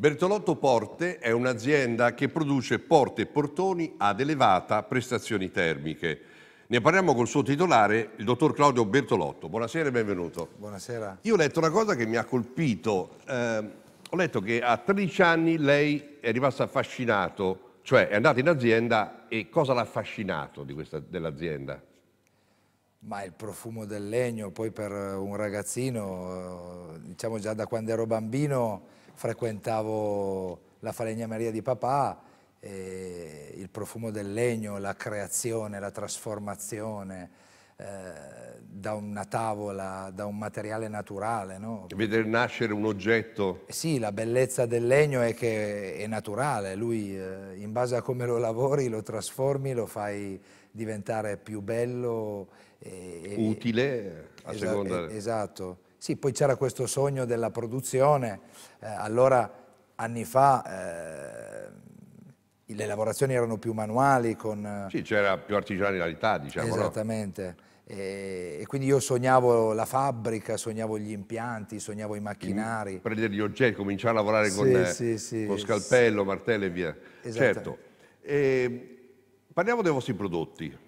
Bertolotto Porte è un'azienda che produce porte e portoni ad elevata prestazioni termiche. Ne parliamo col suo titolare, il dottor Claudio Bertolotto. Buonasera e benvenuto. Buonasera. Io ho letto una cosa che mi ha colpito. Eh, ho letto che a 13 anni lei è rimasto affascinato, cioè è andato in azienda e cosa l'ha affascinato dell'azienda? Ma il profumo del legno, poi per un ragazzino, eh, diciamo già da quando ero bambino, frequentavo la falegnameria di papà, il profumo del legno, la creazione, la trasformazione eh, da una tavola, da un materiale naturale. No? Vedere nascere un oggetto. Eh sì, la bellezza del legno è che è naturale, lui eh, in base a come lo lavori, lo trasformi, lo fai diventare più bello. E, Utile, a esatto, seconda... Esatto. Sì, poi c'era questo sogno della produzione, eh, allora anni fa eh, le lavorazioni erano più manuali. Con, eh, sì, c'era più artigianalità, diciamo. Esattamente. No? E, quindi io sognavo la fabbrica, sognavo gli impianti, sognavo i macchinari. prendere gli oggetti, cominciare a lavorare sì, con, eh, sì, sì, con scalpello, martello e via. Esatto. Certo. E, parliamo dei vostri prodotti.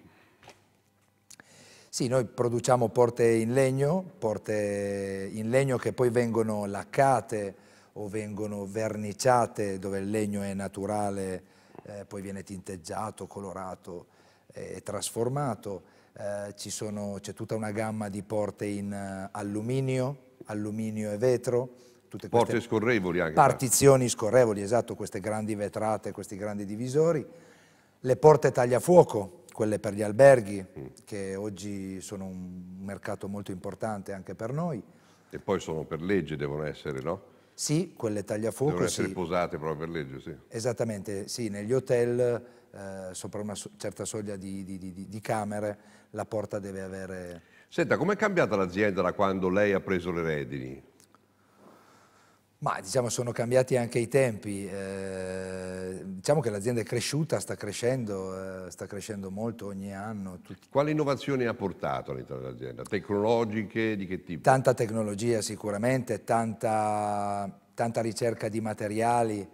Sì, noi produciamo porte in legno, porte in legno che poi vengono laccate o vengono verniciate dove il legno è naturale, eh, poi viene tinteggiato, colorato e eh, trasformato. Eh, c'è tutta una gamma di porte in eh, alluminio, alluminio e vetro. Tutte porte scorrevoli anche. Certo. Partizioni scorrevoli, esatto, queste grandi vetrate, questi grandi divisori. Le porte tagliafuoco, quelle per gli alberghi, mm. che oggi sono un mercato molto importante anche per noi. E poi sono per legge, devono essere, no? Sì, quelle tagliafuoco. Devono essere sì. posate proprio per legge, sì. Esattamente, sì, negli hotel, eh, sopra una certa soglia di, di, di, di camere, la porta deve avere... Senta, com'è cambiata l'azienda da quando lei ha preso le redini? Ma diciamo sono cambiati anche i tempi, eh, diciamo che l'azienda è cresciuta, sta crescendo, eh, sta crescendo molto ogni anno. Tutti... Quale innovazione ha portato all'interno dell'azienda? Tecnologiche, di che tipo? Tanta tecnologia sicuramente, tanta, tanta ricerca di materiali,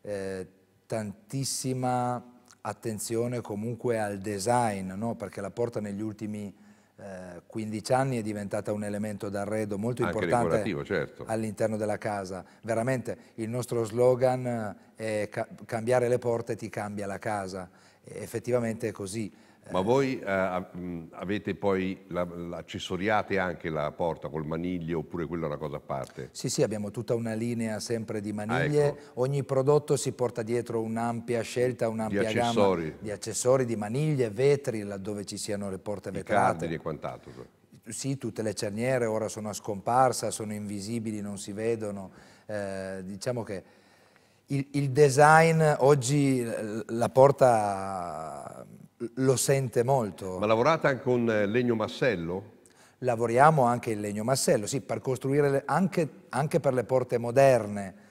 eh, tantissima attenzione comunque al design, no? perché la porta negli ultimi 15 eh, anni è diventata un elemento d'arredo molto Anche importante certo. all'interno della casa. Veramente il nostro slogan eh, è cambiare le porte ti cambia la casa. E effettivamente è così. Ma voi eh, mm, avete poi, la, accessoriate anche la porta col maniglio oppure quella è una cosa a parte? Sì, sì, abbiamo tutta una linea sempre di maniglie. Ah, ecco. Ogni prodotto si porta dietro un'ampia scelta, un'ampia di accessori. gamma di accessori, di maniglie, vetri, laddove ci siano le porte vetrate. I e quant'altro. Cioè. Sì, tutte le cerniere ora sono a scomparsa, sono invisibili, non si vedono. Eh, diciamo che... Il, il design oggi la porta lo sente molto. Ma lavorate anche con eh, legno massello? Lavoriamo anche in legno massello, sì, per costruire le, anche, anche, per le porte moderne.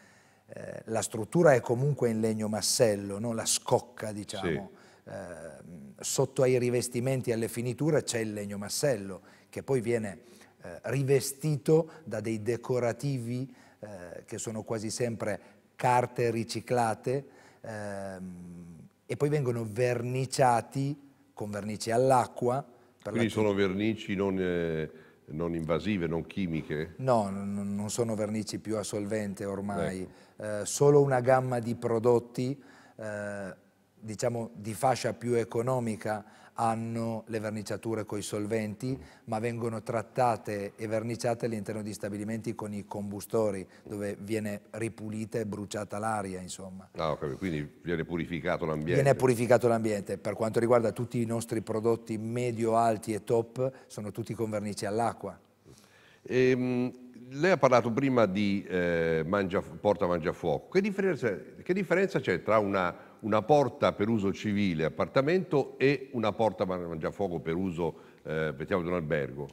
Eh, la struttura è comunque in legno massello, no? la scocca, diciamo. Sì. Eh, sotto ai rivestimenti e alle finiture c'è il legno massello, che poi viene eh, rivestito da dei decorativi eh, che sono quasi sempre carte riciclate. Ehm, e poi vengono verniciati con vernici all'acqua. Quindi sono vernici non, eh, non, invasive, non chimiche? No, non sono vernici più a solvente ormai, eh. Eh, solo una gamma di prodotti eh, diciamo, di fascia più economica hanno le verniciature con i solventi, ma vengono trattate e verniciate all'interno di stabilimenti con i combustori, dove viene ripulita e bruciata l'aria, insomma. Ah, okay. Quindi viene purificato l'ambiente. Viene purificato l'ambiente. Per quanto riguarda tutti i nostri prodotti medio, alti e top, sono tutti con vernici all'acqua. Ehm, lei ha parlato prima di eh, mangia, porta mangiafuoco. che differenza c'è tra una una porta per uso civile appartamento e una porta mangiafuoco per uso eh, di un albergo?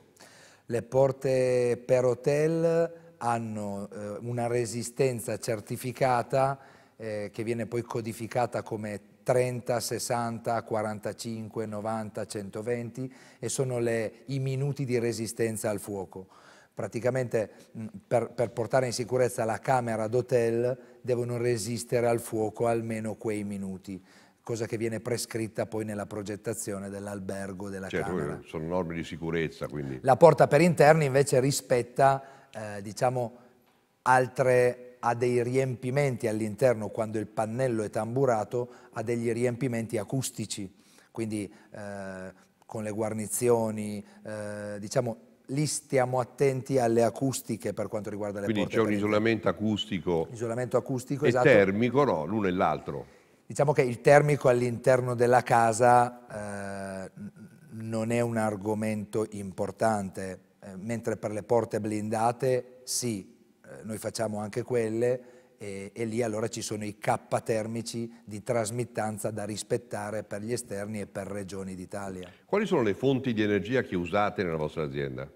Le porte per hotel hanno eh, una resistenza certificata eh, che viene poi codificata come 30, 60, 45, 90, 120 e sono le, i minuti di resistenza al fuoco praticamente per, per, portare in sicurezza la camera d'hotel devono resistere al fuoco almeno quei minuti, cosa che viene prescritta poi nella progettazione dell'albergo della certo, camera. Sono norme di sicurezza quindi. La porta per interni invece rispetta eh, diciamo, altre, ha dei riempimenti all'interno quando il pannello è tamburato, ha degli riempimenti acustici, quindi eh, con le guarnizioni, eh, diciamo lì stiamo attenti alle acustiche per quanto riguarda le Quindi c'è un isolamento acustico, isolamento acustico e esatto. termico, no, l'uno e l'altro. Diciamo che il termico all'interno della casa eh, non è un argomento importante, eh, mentre per le porte blindate sì, eh, noi facciamo anche quelle, e, e, lì allora ci sono i K termici di trasmittanza da rispettare per gli esterni e per regioni d'Italia. Quali sono le fonti di energia che usate nella vostra azienda?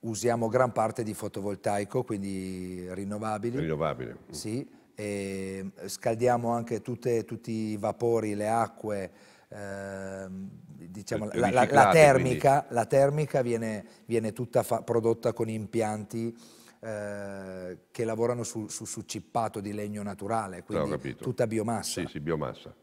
Usiamo gran parte di fotovoltaico, quindi rinnovabili. Rinnovabile. Mm. Sì, e scaldiamo anche tutte, tutti i vapori, le acque, eh, diciamo, la, la, la, termica, la termica viene, viene tutta prodotta con impianti eh, che lavorano su, su, su, cippato di legno naturale, quindi tutta biomassa. Sì, sì, biomassa.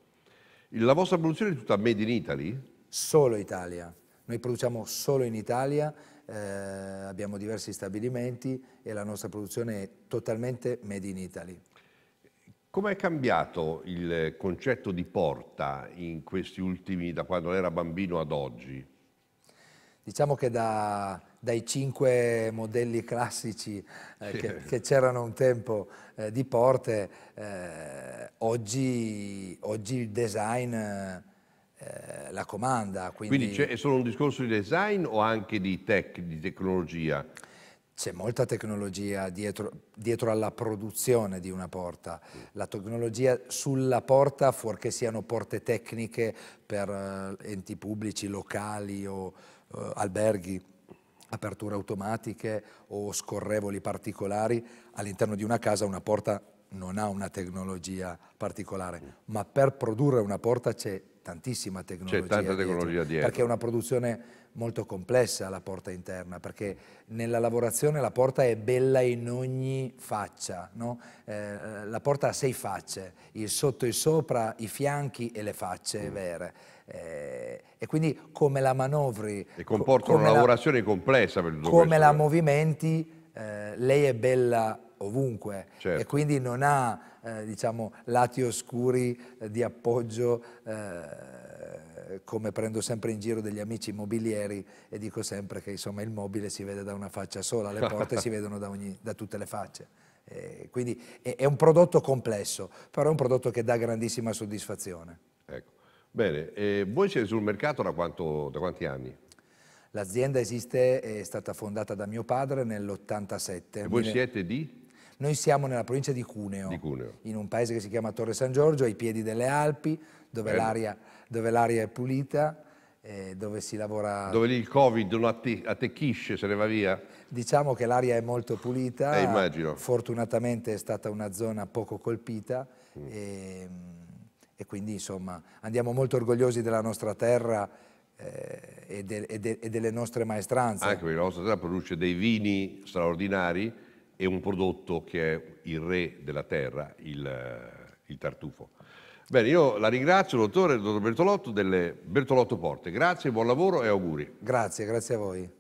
La vostra produzione è tutta made in Italy? Solo Italia. Noi produciamo solo in Italia, eh, abbiamo diversi stabilimenti e la nostra produzione è totalmente made in Italy. Come è cambiato il concetto di porta in questi ultimi, da quando era bambino ad oggi? Diciamo che da, dai cinque modelli classici eh, che, che c'erano un tempo eh, di porte, eh, oggi, oggi, il design eh, la comanda. Quindi, quindi c'è solo un discorso di design o anche di tech, di tecnologia? C'è molta tecnologia dietro, dietro, alla produzione di una porta. La tecnologia sulla porta, fuorché siano porte tecniche per eh, enti pubblici, locali o eh, alberghi, aperture automatiche o scorrevoli particolari, all'interno di una casa una porta non ha una tecnologia particolare, ma per produrre una porta c'è tantissima tecnologia, c'è tanta tecnologia dietro, dietro. perché è una produzione molto complessa la porta interna, perché nella lavorazione la porta è bella in ogni faccia, no? Eh, eh, la porta ha sei facce, il sotto, e il sopra, i fianchi e le facce mm. vere. Eh, e quindi come la manovri... E comporta una lavorazione la, complessa per il Come questo. la movimenti, eh, lei è bella ovunque certo. e quindi non ha eh, diciamo, lati oscuri eh, di appoggio come prendo sempre in giro degli amici immobilieri e dico sempre che insomma, il mobile si vede da una faccia sola, le porte si vedono da, ogni, da tutte le facce. Eh, quindi è, è, un prodotto complesso, però è un prodotto che dà grandissima soddisfazione. Ecco. Bene, e voi siete sul mercato da, quanto, da quanti anni? L'azienda esiste, è stata fondata da mio padre nell'87. E voi siete di? Noi siamo nella provincia di Cuneo, di Cuneo, in un paese che si chiama Torre San Giorgio, ai piedi delle Alpi, dove, l'aria, è pulita, eh, dove si lavora... Dove lì il Covid lo atti- attecchisce, se ne va via? Diciamo che l'aria è molto pulita, eh, immagino. fortunatamente è stata una zona poco colpita mm. e, e quindi insomma andiamo molto orgogliosi della nostra terra eh, e, de, e, de, e, delle nostre maestranze. Anche perché la nostra terra produce dei vini straordinari e un prodotto che è il re della terra, il, il tartufo. Bene, io la ringrazio, dottore, dottor Bertolotto, delle Bertolotto Porte. Grazie, buon lavoro e auguri. Grazie, grazie a voi.